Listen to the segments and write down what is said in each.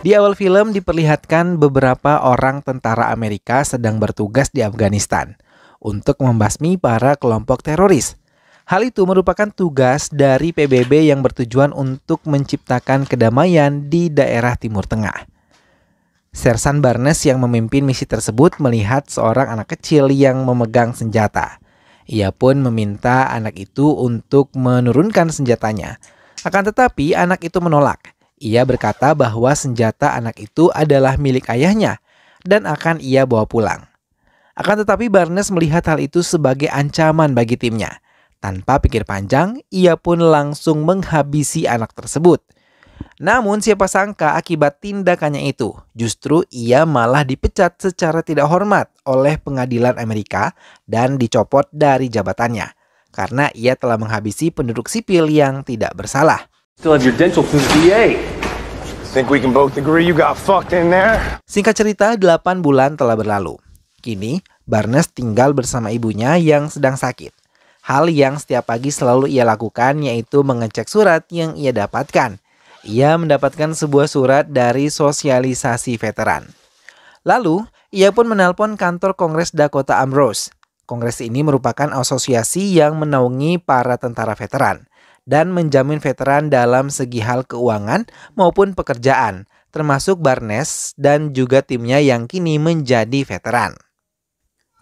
Di awal film diperlihatkan beberapa orang tentara Amerika sedang bertugas di Afghanistan untuk membasmi para kelompok teroris. Hal itu merupakan tugas dari PBB yang bertujuan untuk menciptakan kedamaian di daerah Timur Tengah. Sersan Barnes yang memimpin misi tersebut melihat seorang anak kecil yang memegang senjata. Ia pun meminta anak itu untuk menurunkan senjatanya. Akan tetapi anak itu menolak ia berkata bahwa senjata anak itu adalah milik ayahnya dan akan ia bawa pulang. Akan tetapi Barnes melihat hal itu sebagai ancaman bagi timnya. Tanpa pikir panjang, ia pun langsung menghabisi anak tersebut. Namun siapa sangka akibat tindakannya itu, justru ia malah dipecat secara tidak hormat oleh pengadilan Amerika dan dicopot dari jabatannya karena ia telah menghabisi penduduk sipil yang tidak bersalah. Still have your dental through the VA. Think we can both agree you got fucked in there? Singkat cerita, 8 bulan telah berlalu. Kini, Barnes tinggal bersama ibunya yang sedang sakit. Hal yang setiap pagi selalu ia lakukan yaitu mengecek surat yang ia dapatkan. Ia mendapatkan sebuah surat dari sosialisasi veteran. Lalu, ia pun menelpon kantor Kongres Dakota Ambrose. Kongres ini merupakan asosiasi yang menaungi para tentara veteran dan menjamin veteran dalam segi hal keuangan maupun pekerjaan, termasuk Barnes dan juga timnya yang kini menjadi veteran.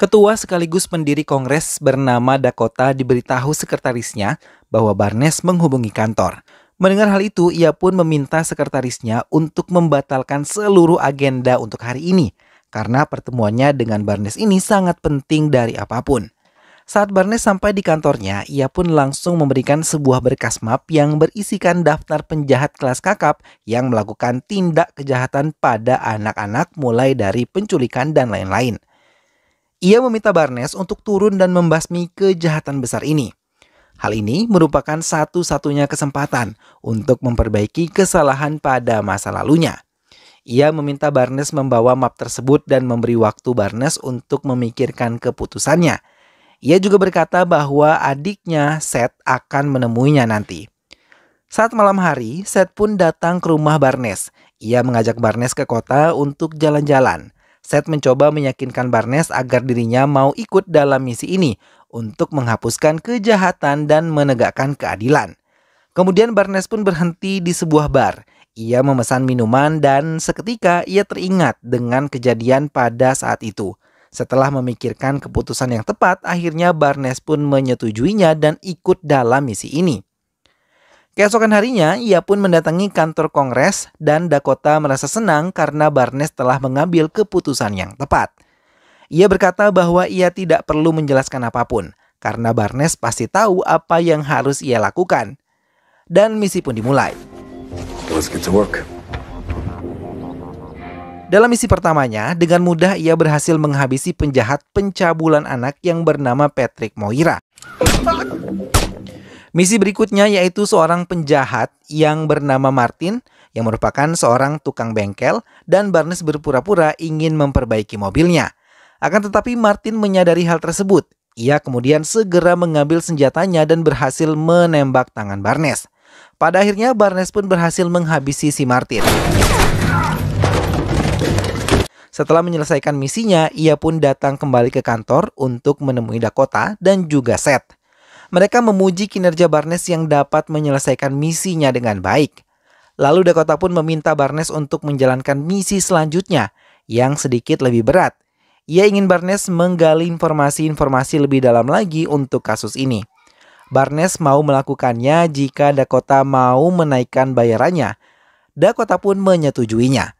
Ketua sekaligus pendiri Kongres bernama Dakota diberitahu sekretarisnya bahwa Barnes menghubungi kantor. Mendengar hal itu, ia pun meminta sekretarisnya untuk membatalkan seluruh agenda untuk hari ini karena pertemuannya dengan Barnes ini sangat penting dari apapun. Saat Barnes sampai di kantornya, ia pun langsung memberikan sebuah berkas map yang berisikan daftar penjahat kelas kakap yang melakukan tindak kejahatan pada anak-anak mulai dari penculikan dan lain-lain. Ia meminta Barnes untuk turun dan membasmi kejahatan besar ini. Hal ini merupakan satu-satunya kesempatan untuk memperbaiki kesalahan pada masa lalunya. Ia meminta Barnes membawa map tersebut dan memberi waktu Barnes untuk memikirkan keputusannya ia juga berkata bahwa adiknya Seth akan menemuinya nanti. Saat malam hari, Seth pun datang ke rumah Barnes. Ia mengajak Barnes ke kota untuk jalan-jalan. Seth mencoba meyakinkan Barnes agar dirinya mau ikut dalam misi ini untuk menghapuskan kejahatan dan menegakkan keadilan. Kemudian Barnes pun berhenti di sebuah bar. Ia memesan minuman dan seketika ia teringat dengan kejadian pada saat itu. Setelah memikirkan keputusan yang tepat, akhirnya Barnes pun menyetujuinya dan ikut dalam misi ini. Keesokan harinya, ia pun mendatangi kantor Kongres dan Dakota merasa senang karena Barnes telah mengambil keputusan yang tepat. Ia berkata bahwa ia tidak perlu menjelaskan apapun, karena Barnes pasti tahu apa yang harus ia lakukan. Dan misi pun dimulai. Let's get to work. Dalam misi pertamanya, dengan mudah ia berhasil menghabisi penjahat pencabulan anak yang bernama Patrick Moira. Misi berikutnya yaitu seorang penjahat yang bernama Martin yang merupakan seorang tukang bengkel dan Barnes berpura-pura ingin memperbaiki mobilnya. Akan tetapi Martin menyadari hal tersebut. Ia kemudian segera mengambil senjatanya dan berhasil menembak tangan Barnes. Pada akhirnya Barnes pun berhasil menghabisi si Martin. Setelah menyelesaikan misinya, ia pun datang kembali ke kantor untuk menemui Dakota dan juga Seth. Mereka memuji kinerja Barnes yang dapat menyelesaikan misinya dengan baik. Lalu Dakota pun meminta Barnes untuk menjalankan misi selanjutnya yang sedikit lebih berat. Ia ingin Barnes menggali informasi-informasi lebih dalam lagi untuk kasus ini. Barnes mau melakukannya jika Dakota mau menaikkan bayarannya. Dakota pun menyetujuinya.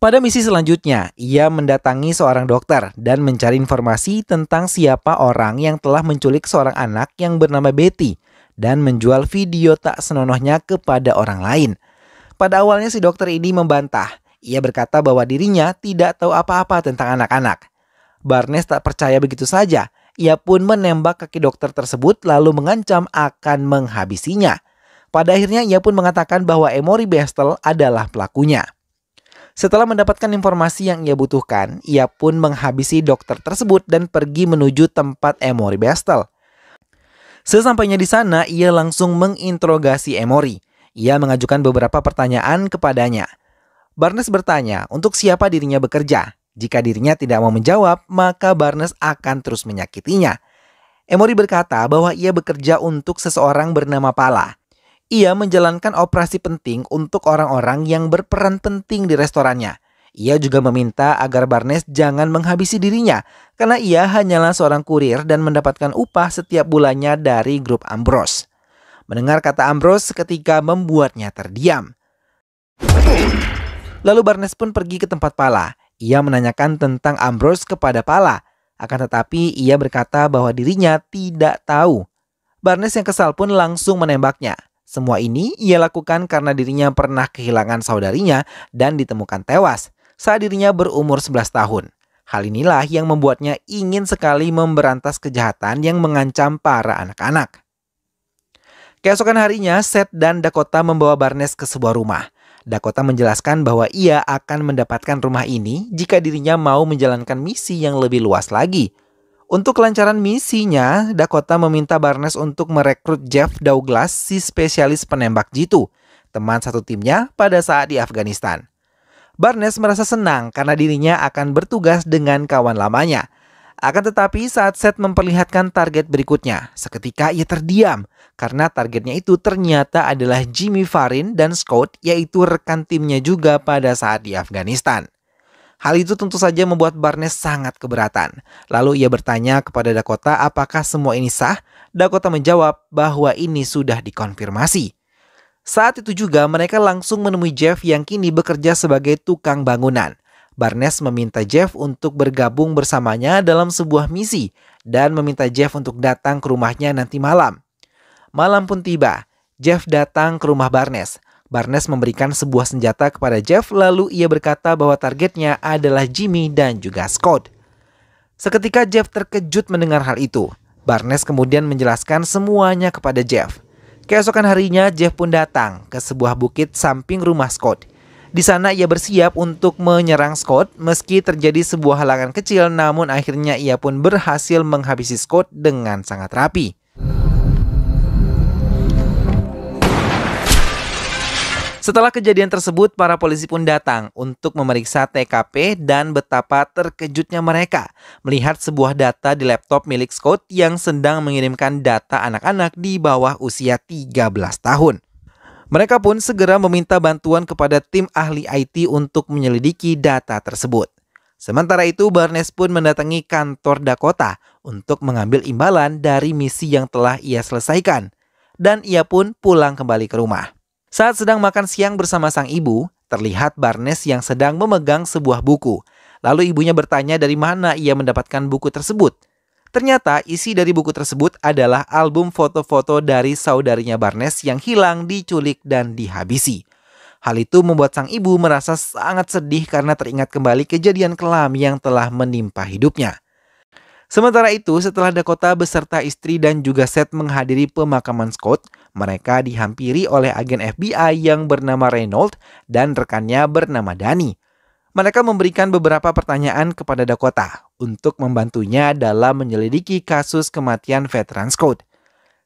Pada misi selanjutnya, ia mendatangi seorang dokter dan mencari informasi tentang siapa orang yang telah menculik seorang anak yang bernama Betty dan menjual video tak senonohnya kepada orang lain. Pada awalnya si dokter ini membantah. Ia berkata bahwa dirinya tidak tahu apa-apa tentang anak-anak. Barnes tak percaya begitu saja. Ia pun menembak kaki dokter tersebut lalu mengancam akan menghabisinya. Pada akhirnya ia pun mengatakan bahwa Emory Bestel adalah pelakunya. Setelah mendapatkan informasi yang ia butuhkan, ia pun menghabisi dokter tersebut dan pergi menuju tempat Emory Bestel. Sesampainya di sana, ia langsung menginterogasi Emory. Ia mengajukan beberapa pertanyaan kepadanya. Barnes bertanya untuk siapa dirinya bekerja. Jika dirinya tidak mau menjawab, maka Barnes akan terus menyakitinya. Emory berkata bahwa ia bekerja untuk seseorang bernama Pala. Ia menjalankan operasi penting untuk orang-orang yang berperan penting di restorannya. Ia juga meminta agar Barnes jangan menghabisi dirinya karena ia hanyalah seorang kurir dan mendapatkan upah setiap bulannya dari grup Ambrose. Mendengar kata Ambrose seketika membuatnya terdiam. Lalu Barnes pun pergi ke tempat Pala. Ia menanyakan tentang Ambrose kepada Pala. Akan tetapi ia berkata bahwa dirinya tidak tahu. Barnes yang kesal pun langsung menembaknya. Semua ini ia lakukan karena dirinya pernah kehilangan saudarinya dan ditemukan tewas saat dirinya berumur 11 tahun. Hal inilah yang membuatnya ingin sekali memberantas kejahatan yang mengancam para anak-anak. Keesokan harinya, Seth dan Dakota membawa Barnes ke sebuah rumah. Dakota menjelaskan bahwa ia akan mendapatkan rumah ini jika dirinya mau menjalankan misi yang lebih luas lagi – untuk kelancaran misinya, Dakota meminta Barnes untuk merekrut Jeff Douglas, si spesialis penembak jitu, teman satu timnya pada saat di Afghanistan. Barnes merasa senang karena dirinya akan bertugas dengan kawan lamanya. Akan tetapi saat Seth memperlihatkan target berikutnya, seketika ia terdiam karena targetnya itu ternyata adalah Jimmy Farin dan Scott yaitu rekan timnya juga pada saat di Afghanistan. Hal itu tentu saja membuat Barnes sangat keberatan. Lalu ia bertanya kepada Dakota apakah semua ini sah? Dakota menjawab bahwa ini sudah dikonfirmasi. Saat itu juga mereka langsung menemui Jeff yang kini bekerja sebagai tukang bangunan. Barnes meminta Jeff untuk bergabung bersamanya dalam sebuah misi dan meminta Jeff untuk datang ke rumahnya nanti malam. Malam pun tiba. Jeff datang ke rumah Barnes. Barnes memberikan sebuah senjata kepada Jeff lalu ia berkata bahwa targetnya adalah Jimmy dan juga Scott. Seketika Jeff terkejut mendengar hal itu. Barnes kemudian menjelaskan semuanya kepada Jeff. Keesokan harinya Jeff pun datang ke sebuah bukit samping rumah Scott. Di sana ia bersiap untuk menyerang Scott meski terjadi sebuah halangan kecil namun akhirnya ia pun berhasil menghabisi Scott dengan sangat rapi. Setelah kejadian tersebut, para polisi pun datang untuk memeriksa TKP dan betapa terkejutnya mereka melihat sebuah data di laptop milik Scott yang sedang mengirimkan data anak-anak di bawah usia 13 tahun. Mereka pun segera meminta bantuan kepada tim ahli IT untuk menyelidiki data tersebut. Sementara itu, Barnes pun mendatangi kantor Dakota untuk mengambil imbalan dari misi yang telah ia selesaikan. Dan ia pun pulang kembali ke rumah. Saat sedang makan siang bersama sang ibu, terlihat Barnes yang sedang memegang sebuah buku. Lalu ibunya bertanya dari mana ia mendapatkan buku tersebut. Ternyata isi dari buku tersebut adalah album foto-foto dari saudarinya Barnes yang hilang, diculik, dan dihabisi. Hal itu membuat sang ibu merasa sangat sedih karena teringat kembali kejadian kelam yang telah menimpa hidupnya. Sementara itu, setelah Dakota beserta istri dan juga Seth menghadiri pemakaman Scott, mereka dihampiri oleh agen FBI yang bernama Reynolds dan rekannya bernama Dani. Mereka memberikan beberapa pertanyaan kepada Dakota untuk membantunya dalam menyelidiki kasus kematian veteran Scott.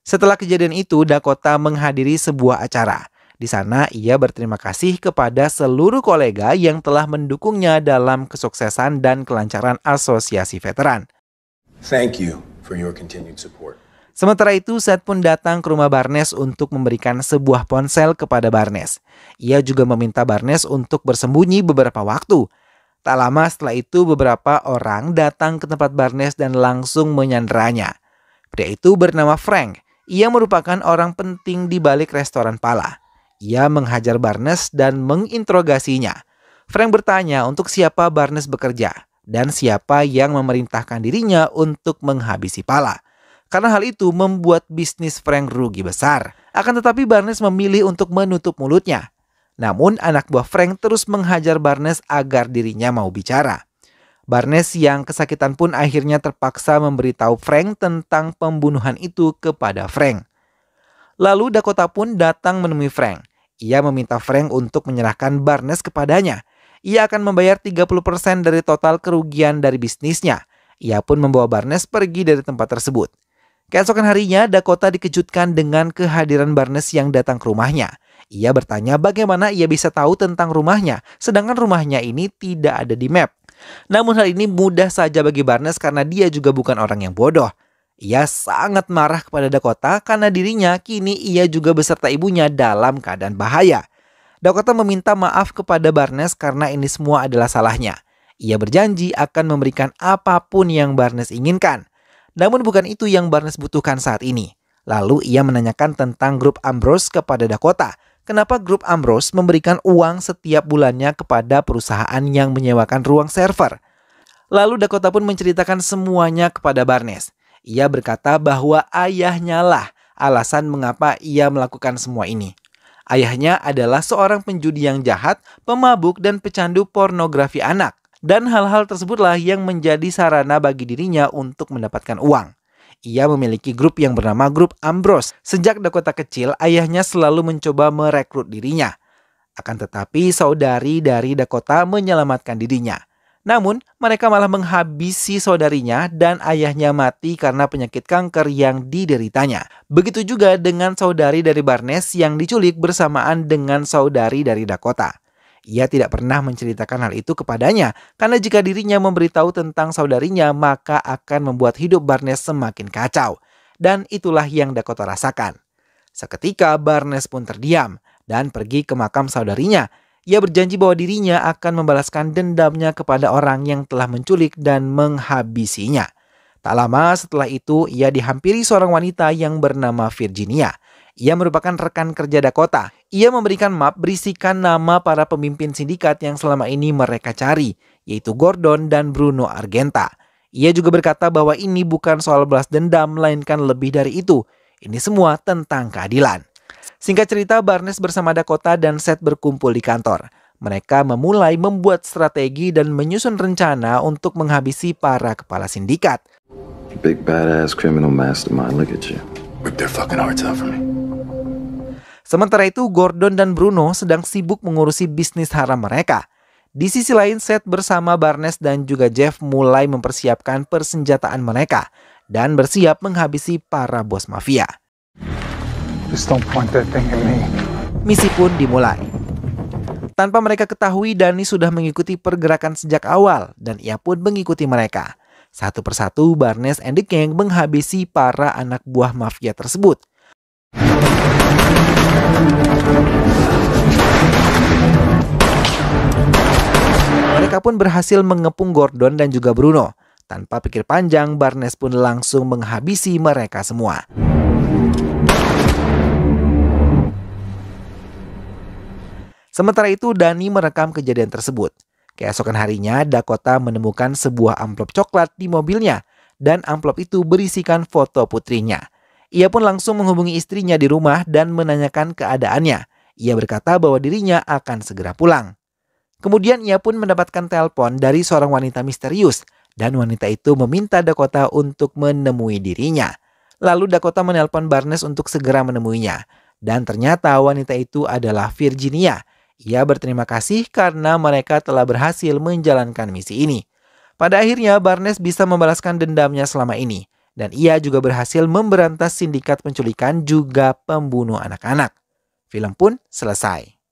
Setelah kejadian itu, Dakota menghadiri sebuah acara. Di sana, ia berterima kasih kepada seluruh kolega yang telah mendukungnya dalam kesuksesan dan kelancaran asosiasi veteran. Thank you for your continued support. Sementara itu, Seth pun datang ke rumah Barnes untuk memberikan sebuah ponsel kepada Barnes. Ia juga meminta Barnes untuk bersembunyi beberapa waktu. Tak lama setelah itu, beberapa orang datang ke tempat Barnes dan langsung menyandranya. Pria itu bernama Frank. Ia merupakan orang penting di balik restoran Pala. Ia menghajar Barnes dan menginterogasinya. Frank bertanya untuk siapa Barnes bekerja dan siapa yang memerintahkan dirinya untuk menghabisi Pala karena hal itu membuat bisnis Frank rugi besar. Akan tetapi Barnes memilih untuk menutup mulutnya. Namun anak buah Frank terus menghajar Barnes agar dirinya mau bicara. Barnes yang kesakitan pun akhirnya terpaksa memberitahu Frank tentang pembunuhan itu kepada Frank. Lalu Dakota pun datang menemui Frank. Ia meminta Frank untuk menyerahkan Barnes kepadanya. Ia akan membayar 30% dari total kerugian dari bisnisnya. Ia pun membawa Barnes pergi dari tempat tersebut. Keesokan harinya, Dakota dikejutkan dengan kehadiran Barnes yang datang ke rumahnya. Ia bertanya bagaimana ia bisa tahu tentang rumahnya, sedangkan rumahnya ini tidak ada di map. Namun hal ini mudah saja bagi Barnes karena dia juga bukan orang yang bodoh. Ia sangat marah kepada Dakota karena dirinya kini ia juga beserta ibunya dalam keadaan bahaya. Dakota meminta maaf kepada Barnes karena ini semua adalah salahnya. Ia berjanji akan memberikan apapun yang Barnes inginkan. Namun bukan itu yang Barnes butuhkan saat ini. Lalu ia menanyakan tentang grup Ambrose kepada Dakota. Kenapa grup Ambrose memberikan uang setiap bulannya kepada perusahaan yang menyewakan ruang server? Lalu Dakota pun menceritakan semuanya kepada Barnes. Ia berkata bahwa ayahnya lah alasan mengapa ia melakukan semua ini. Ayahnya adalah seorang penjudi yang jahat, pemabuk, dan pecandu pornografi anak. Dan hal-hal tersebutlah yang menjadi sarana bagi dirinya untuk mendapatkan uang. Ia memiliki grup yang bernama grup Ambros. Sejak Dakota kecil, ayahnya selalu mencoba merekrut dirinya. Akan tetapi saudari dari Dakota menyelamatkan dirinya. Namun, mereka malah menghabisi saudarinya dan ayahnya mati karena penyakit kanker yang dideritanya. Begitu juga dengan saudari dari Barnes yang diculik bersamaan dengan saudari dari Dakota. Ia tidak pernah menceritakan hal itu kepadanya, karena jika dirinya memberitahu tentang saudarinya, maka akan membuat hidup Barnes semakin kacau. Dan itulah yang Dakota rasakan. Seketika Barnes pun terdiam dan pergi ke makam saudarinya. Ia berjanji bahwa dirinya akan membalaskan dendamnya kepada orang yang telah menculik dan menghabisinya. Tak lama setelah itu, ia dihampiri seorang wanita yang bernama Virginia. Ia merupakan rekan kerja Dakota. Ia memberikan map berisikan nama para pemimpin sindikat yang selama ini mereka cari, yaitu Gordon dan Bruno Argenta. Ia juga berkata bahwa ini bukan soal belas dendam, melainkan lebih dari itu. Ini semua tentang keadilan. Singkat cerita, Barnes bersama Dakota dan Seth berkumpul di kantor. Mereka memulai membuat strategi dan menyusun rencana untuk menghabisi para kepala sindikat. Big badass criminal mastermind, look at you. their fucking hearts out for me. Sementara itu, Gordon dan Bruno sedang sibuk mengurusi bisnis haram mereka. Di sisi lain, Seth bersama Barnes dan juga Jeff mulai mempersiapkan persenjataan mereka dan bersiap menghabisi para bos mafia. Misi pun dimulai. Tanpa mereka ketahui, Dani sudah mengikuti pergerakan sejak awal dan ia pun mengikuti mereka. Satu persatu, Barnes and the Gang menghabisi para anak buah mafia tersebut. Mereka pun berhasil mengepung Gordon dan juga Bruno. Tanpa pikir panjang, Barnes pun langsung menghabisi mereka semua. Sementara itu, Dani merekam kejadian tersebut. Keesokan harinya, Dakota menemukan sebuah amplop coklat di mobilnya dan amplop itu berisikan foto putrinya. Ia pun langsung menghubungi istrinya di rumah dan menanyakan keadaannya. Ia berkata bahwa dirinya akan segera pulang. Kemudian ia pun mendapatkan telepon dari seorang wanita misterius dan wanita itu meminta Dakota untuk menemui dirinya. Lalu Dakota menelpon Barnes untuk segera menemuinya. Dan ternyata wanita itu adalah Virginia. Ia berterima kasih karena mereka telah berhasil menjalankan misi ini. Pada akhirnya Barnes bisa membalaskan dendamnya selama ini. Dan ia juga berhasil memberantas sindikat penculikan juga pembunuh anak-anak. Film pun selesai.